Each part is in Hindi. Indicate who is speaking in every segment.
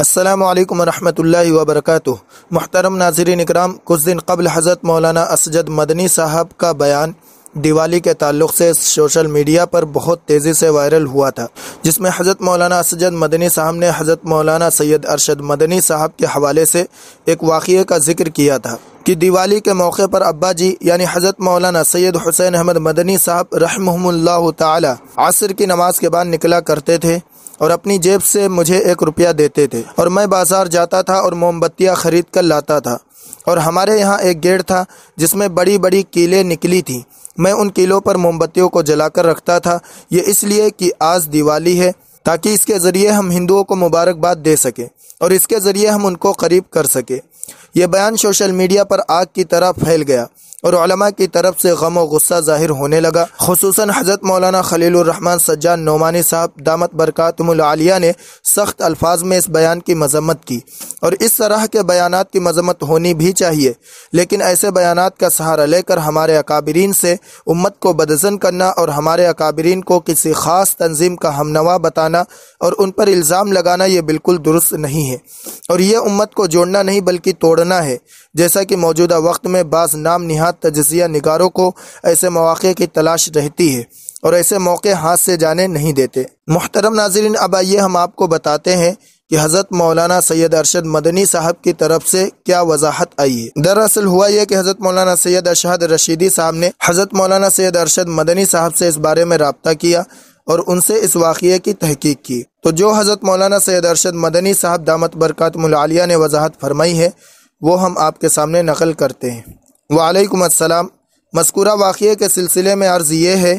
Speaker 1: असलकम वरहमल वबरक महतरम नाजरन कराम कुछ दिन कबल हज़रत मौलाना असजद मदनी साहब का बयान दिवाली के ताल्लुक से सोशल मीडिया पर बहुत तेज़ी से वायरल हुआ था जिसमें हज़रत मौलाना असजद मदनी साहब ने हज़रत मौलाना सैयद अरशद मदनी साहब के हवाले से एक वाक़े का जिक्र किया था कि दिवाली के मौके पर अब्बा जी यानी हज़रत मौलाना सैयद हुसैन अहमद मदनी साहब रहमल्ला तसर की नमाज के बाद निकला करते थे और अपनी जेब से मुझे एक रुपया देते थे और मैं बाज़ार जाता था और मोमबत्तियाँ ख़रीद कर लाता था और हमारे यहाँ एक गेट था जिसमें बड़ी बड़ी कीलें निकली थी मैं उन कीलों पर मोमबत्तियों को जलाकर रखता था ये इसलिए कि आज दिवाली है ताकि इसके ज़रिए हम हिंदुओं को मुबारकबाद दे सकें और इसके ज़रिए हम उनको करीब कर सकें यह बयान सोशल मीडिया पर आग की तरह फैल गया और की तरफ से गम और गुस्सा जाहिर होने लगा खसूस हज़रत मौलाना खलीलरहमान सज्जाद नोमानी साहब दामत बरकतमलिया ने सख्त अल्फाज में इस बयान की मजम्मत की और इस तरह के बयान की मजम्मत होनी भी चाहिए लेकिन ऐसे बयान का सहारा लेकर हमारे अकाबरीन से उम्मत को बदजन करना और हमारे अकाबरीन को किसी ख़ास तंजीम का हमनवा बताना और उन पर इल्ज़ाम लगाना ये बिल्कुल दुरुस्त नहीं है और यह उम्मत को जोड़ना नहीं बल्कि तोड़ना है जैसा कि मौजूदा वक्त में बास नाम निहात तजिया निगारों को ऐसे मौक़े की तलाश रहती है और ऐसे मौके हाथ से जाने नहीं देते मोहतरम नाजरीन अब आइए हम आपको बताते हैं कि हज़रत मौलाना सैयद अरशद मदनी साहब की तरफ से क्या वजाहत आई है दरअसल हुआ यह कि हज़रत मौलाना सैयद अरशद रशीदी साहब ने हज़रत मौलाना सैयद अरशद मदनी साहब से इस बारे में रबता किया और उनसे इस वाक़े की तहकीक की तो जो हज़रत मौलाना सैद अरशद मदनी साहब दामत बरकत मलालिया ने वजाहत फरमाई है वो हम आपके सामने नकल करते हैं वालेकुम अस्सलाम मस्कुरा वाक़े के सिलसिले में अर्ज़ ये है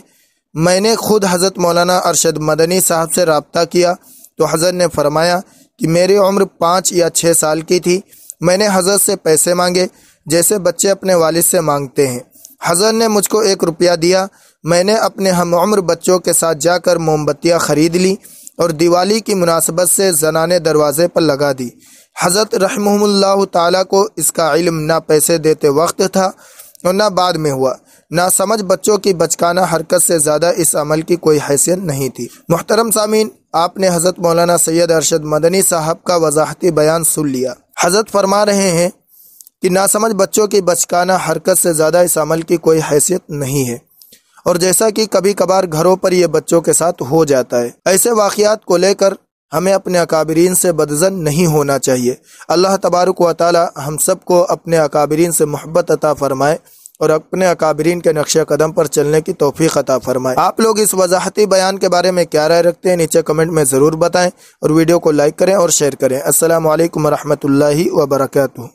Speaker 1: मैंने खुद हज़रत मौलाना अरशद मदनी साहब से रबता किया तो हज़रत ने फरमाया कि मेरी उम्र पाँच या छः साल की थी मैंने हज़रत से पैसे मांगे जैसे बच्चे अपने वालिद से मांगते हैं हज़रत ने मुझको एक रुपया दिया मैंने अपने हम उम्र बच्चों के साथ जाकर मोमबत्तियाँ ख़रीद ली और दिवाली की मुनासबत से जनाने दरवाज़े पर लगा दी हज़रत रहमल्ला ताली को इसका इल्म ना पैसे देते वक्त था और ना बाद में हुआ ना समझ बच्चों की बचकाना हरकत से ज़्यादा इस अमल की कोई हैसियत नहीं थी मोहतरम सामीन आपने हज़रत मौलाना सैयद अरशद मदनी साहब का वजाहती बयान सुन लिया हज़रत फरमा रहे हैं कि ना समझ बच्चों की बचकाना हरकत से ज़्यादा इस अमल की कोई हैसियत नहीं है और जैसा कि कभी कभार घरों पर ये बच्चों के साथ हो जाता है ऐसे वाक़ात को लेकर हमें अपने अकाबरीन से बदजन नहीं होना चाहिए अल्लाह तबारक व हम सबको अपने अकाबरीन से मोहब्बत अता फरमाए और अपने अकाबरीन के नक्श कदम पर चलने की तोफ़ी अता फरमाए आप लोग इस वजाहती बयान के बारे में क्या राय रखते हैं नीचे कमेंट में ज़रूर बताएं और वीडियो को लाइक करें और शेयर करें असल वरहमल वर्का